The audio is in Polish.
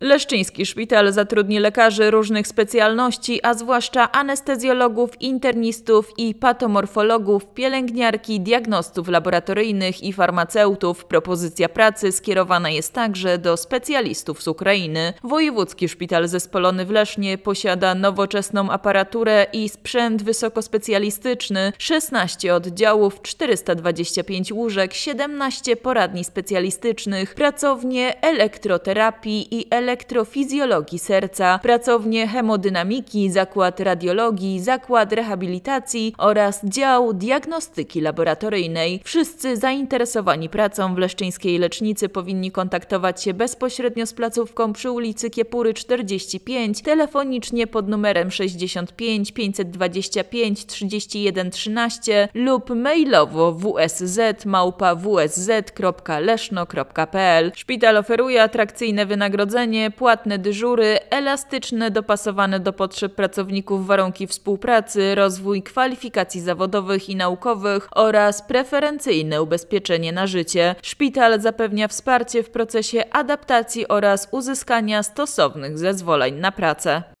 Leszczyński szpital zatrudni lekarzy różnych specjalności, a zwłaszcza anestezjologów, internistów i patomorfologów, pielęgniarki, diagnostów laboratoryjnych i farmaceutów. Propozycja pracy skierowana jest także do specjalistów z Ukrainy. Wojewódzki Szpital Zespolony w Lesznie posiada nowoczesną aparaturę i sprzęt wysokospecjalistyczny, 16 oddziałów, 425 łóżek, 17 poradni specjalistycznych, pracownie elektroterapii i elektroterapii elektrofizjologii serca, pracownie hemodynamiki, zakład radiologii, zakład rehabilitacji oraz dział diagnostyki laboratoryjnej. Wszyscy zainteresowani pracą w Leszczyńskiej Lecznicy powinni kontaktować się bezpośrednio z placówką przy ulicy Kiepury 45 telefonicznie pod numerem 65 525 31 13 lub mailowo wsz.wsz.leszno.pl. Szpital oferuje atrakcyjne wynagrodzenie spotkanie, płatne dyżury, elastyczne, dopasowane do potrzeb pracowników warunki współpracy, rozwój kwalifikacji zawodowych i naukowych oraz preferencyjne ubezpieczenie na życie. Szpital zapewnia wsparcie w procesie adaptacji oraz uzyskania stosownych zezwoleń na pracę.